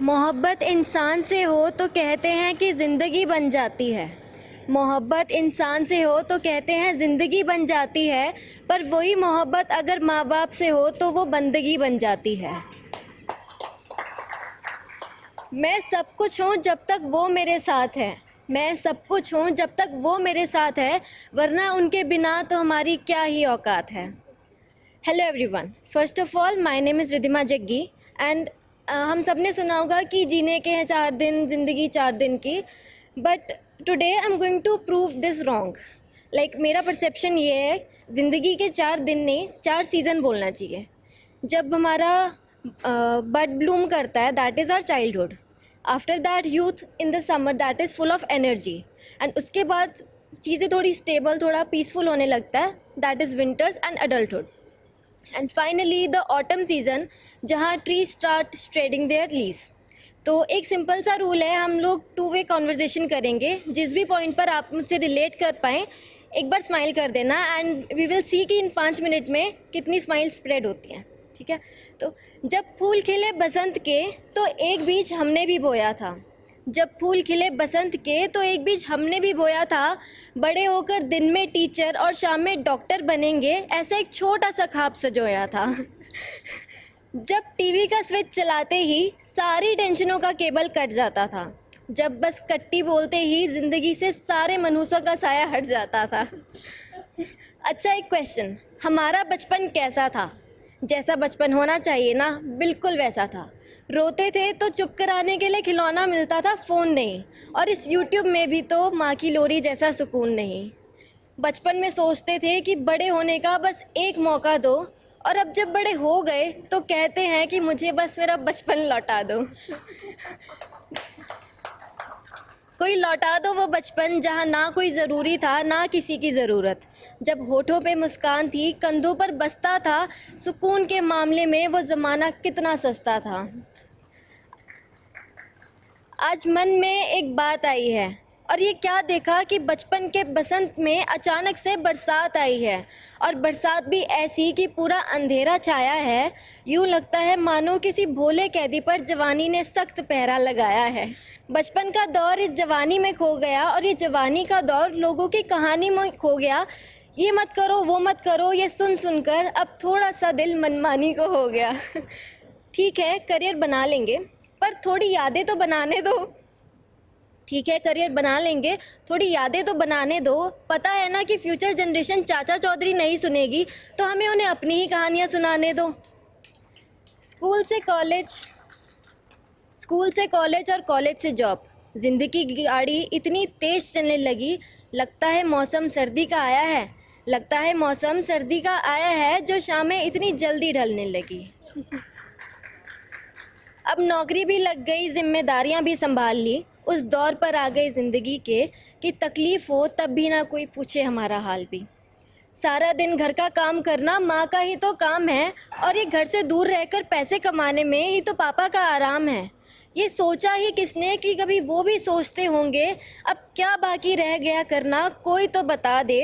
मोहब्बत इंसान से हो तो कहते हैं कि ज़िंदगी बन जाती है मोहब्बत इंसान से हो तो कहते हैं ज़िंदगी बन जाती है पर वही मोहब्बत अगर माँ बाप से हो तो वो बंदगी बन जाती है मैं सब कुछ हूँ जब तक वो मेरे साथ है मैं सब कुछ हूँ जब तक वो मेरे साथ है वरना उनके बिना तो हमारी क्या ही औकात है hello everyone first of all my name is Ridhima Jaggi and हम सब ने सुना होगा कि जीने के हैं चार दिन ज़िंदगी चार दिन की but today I am going to prove this wrong like मेरा परसेप्शन ये है ज़िंदगी के चार दिन ने चार सीज़न बोलना चाहिए जब हमारा बर्ड ब्लूम करता है that is our childhood after that youth in the summer that is full of energy and उसके बाद चीज़ें थोड़ी स्टेबल थोड़ा पीसफुल होने लगता है that is winters and adulthood and finally the autumn season जहाँ tree start shedding their leaves तो एक सिंपल सा रूल है हम लोग टू वे कॉन्वर्जेशन करेंगे जिस भी पॉइंट पर आप मुझसे रिलेट कर पाएँ एक बार स्माइल कर देना एंड वी विल सी कि इन पाँच मिनट में कितनी स्माइल स्प्रेड होती हैं ठीक है तो जब फूल खिले बसंत के तो एक बीज हमने भी बोया था जब फूल खिले बसंत के तो एक बीज हमने भी बोया था बड़े होकर दिन में टीचर और शाम में डॉक्टर बनेंगे ऐसा एक छोटा सा खाब सजोया था जब टीवी का स्विच चलाते ही सारी टेंशनों का केबल कट जाता था जब बस कट्टी बोलते ही ज़िंदगी से सारे मनहूसों का साया हट जाता था अच्छा एक क्वेश्चन हमारा बचपन कैसा था जैसा बचपन होना चाहिए ना बिल्कुल वैसा था रोते थे तो चुप कराने के लिए खिलौना मिलता था फ़ोन नहीं और इस यूट्यूब में भी तो माँ की लोरी जैसा सुकून नहीं बचपन में सोचते थे कि बड़े होने का बस एक मौका दो और अब जब बड़े हो गए तो कहते हैं कि मुझे बस मेरा बचपन लौटा दो कोई लौटा दो वो बचपन जहाँ ना कोई ज़रूरी था ना किसी की ज़रूरत जब होठों पे मुस्कान थी कंधों पर बसता था सुकून के मामले में वो ज़माना कितना सस्ता था आज मन में एक बात आई है और ये क्या देखा कि बचपन के बसंत में अचानक से बरसात आई है और बरसात भी ऐसी कि पूरा अंधेरा छाया है यूँ लगता है मानो किसी भोले कैदी पर जवानी ने सख्त पहरा लगाया है बचपन का दौर इस जवानी में खो गया और ये जवानी का दौर लोगों की कहानी में खो गया ये मत करो वो मत करो ये सुन सुनकर अब थोड़ा सा दिल मनमानी को हो गया ठीक है करियर बना लेंगे पर थोड़ी यादें तो बनाने दो ठीक है करियर बना लेंगे थोड़ी यादें तो बनाने दो पता है ना कि फ्यूचर जनरेशन चाचा चौधरी नहीं सुनेगी तो हमें उन्हें अपनी ही कहानियाँ सुनाने दो स्कूल से कॉलेज स्कूल से कॉलेज और कॉलेज से जॉब ज़िंदगी की गाड़ी इतनी तेज़ चलने लगी लगता है मौसम सर्दी का आया है लगता है मौसम सर्दी का आया है जो शामें इतनी जल्दी ढलने लगी अब नौकरी भी लग गई जिम्मेदारियां भी संभाल ली उस दौर पर आ गई ज़िंदगी के कि तकलीफ़ हो तब भी ना कोई पूछे हमारा हाल भी सारा दिन घर का काम करना माँ का ही तो काम है और ये घर से दूर रहकर पैसे कमाने में ही तो पापा का आराम है ये सोचा ही किसने कि कभी वो भी सोचते होंगे अब क्या बाकी रह गया करना कोई तो बता दे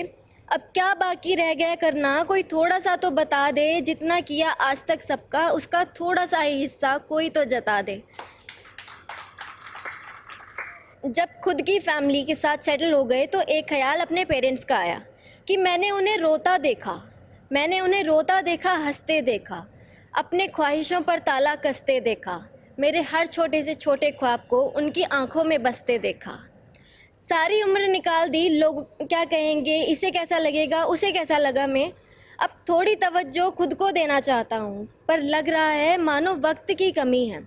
अब क्या बाकी रह गया करना कोई थोड़ा सा तो बता दे जितना किया आज तक सबका उसका थोड़ा सा ही हिस्सा कोई तो जता दे जब खुद की फैमिली के साथ सेटल हो गए तो एक ख्याल अपने पेरेंट्स का आया कि मैंने उन्हें रोता देखा मैंने उन्हें रोता देखा हंसते देखा अपने ख्वाहिशों पर ताला कसते देखा मेरे हर छोटे से छोटे ख्वाब को उनकी आंखों में बसते देखा सारी उम्र निकाल दी लोग क्या कहेंगे इसे कैसा लगेगा उसे कैसा लगा मैं अब थोड़ी तवज्जो खुद को देना चाहता हूँ पर लग रहा है मानो वक्त की कमी है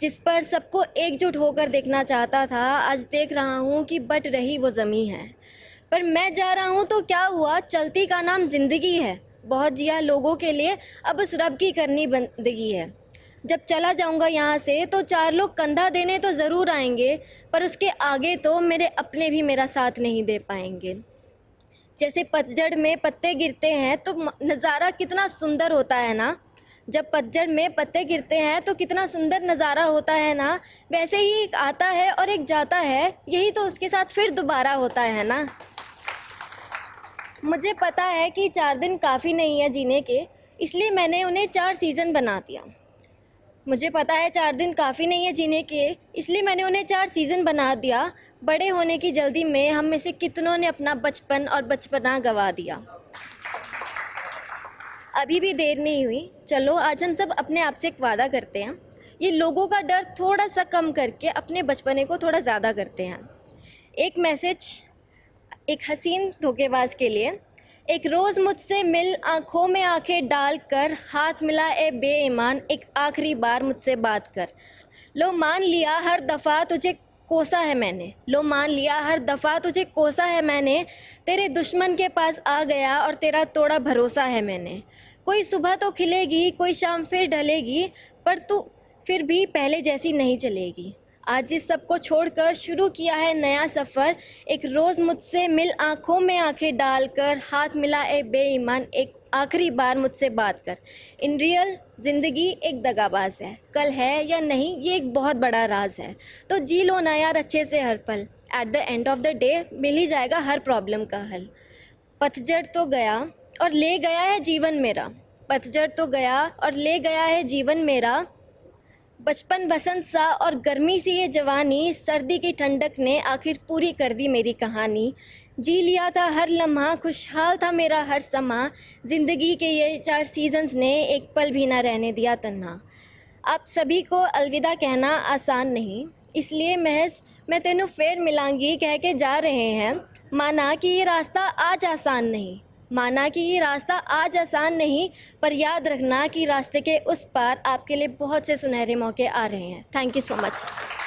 जिस पर सबको एकजुट होकर देखना चाहता था आज देख रहा हूँ कि बट रही वो ज़मी है पर मैं जा रहा हूँ तो क्या हुआ चलती का नाम ज़िंदगी है बहुत जिया लोगों के लिए अब उस रब की करनी बंदगी है जब चला जाऊंगा यहाँ से तो चार लोग कंधा देने तो ज़रूर आएंगे पर उसके आगे तो मेरे अपने भी मेरा साथ नहीं दे पाएंगे जैसे पतझड़ में पत्ते गिरते हैं तो नज़ारा कितना सुंदर होता है ना जब पतझड़ में पत्ते गिरते हैं तो कितना सुंदर नज़ारा होता है ना वैसे ही एक आता है और एक जाता है यही तो उसके साथ फिर दोबारा होता है ना मुझे पता है कि चार दिन काफ़ी नहीं है जीने के इसलिए मैंने उन्हें चार सीज़न बना दिया मुझे पता है चार दिन काफ़ी नहीं है जीने के इसलिए मैंने उन्हें चार सीज़न बना दिया बड़े होने की जल्दी में हम में से कितनों ने अपना बचपन और बचपना गवा दिया अभी भी देर नहीं हुई चलो आज हम सब अपने आप से एक वादा करते हैं ये लोगों का डर थोड़ा सा कम करके अपने बचपने को थोड़ा ज़्यादा करते हैं एक मैसेज एक हसीन धोखेबाज के लिए एक रोज़ मुझसे मिल आंखों में आंखें कर हाथ मिला ए बेईमान एक आखिरी बार मुझसे बात कर लो मान लिया हर दफ़ा तुझे कोसा है मैंने लो मान लिया हर दफ़ा तुझे कोसा है मैंने तेरे दुश्मन के पास आ गया और तेरा तोड़ा भरोसा है मैंने कोई सुबह तो खिलेगी कोई शाम फिर ढलेगी पर तू फिर भी पहले जैसी नहीं चलेगी आज इस सब को छोड़कर शुरू किया है नया सफ़र एक रोज़ मुझसे मिल आँखों में आंखें डालकर हाथ मिला ए बेईमान एक आखिरी बार मुझसे बात कर इन रियल ज़िंदगी एक दगाबाज है कल है या नहीं ये एक बहुत बड़ा राज है तो जी लो ना यार अच्छे से हर पल at the end of the day मिल ही जाएगा हर प्रॉब्लम का हल पतझड़ तो गया और ले गया है जीवन मेरा पतझड़ तो गया और ले गया है जीवन मेरा बचपन बसंत सा और गर्मी सी ये जवानी सर्दी की ठंडक ने आखिर पूरी कर दी मेरी कहानी जी लिया था हर लम्हा खुशहाल था मेरा हर समा ज़िंदगी के ये चार सीजन्स ने एक पल भी ना रहने दिया तन्हा आप सभी को अलविदा कहना आसान नहीं इसलिए महज मैं तेनों फेर मिलांगी कह के जा रहे हैं माना कि ये रास्ता आज आसान नहीं माना कि ये रास्ता आज आसान नहीं पर याद रखना कि रास्ते के उस पार आपके लिए बहुत से सुनहरे मौके आ रहे हैं थैंक यू सो मच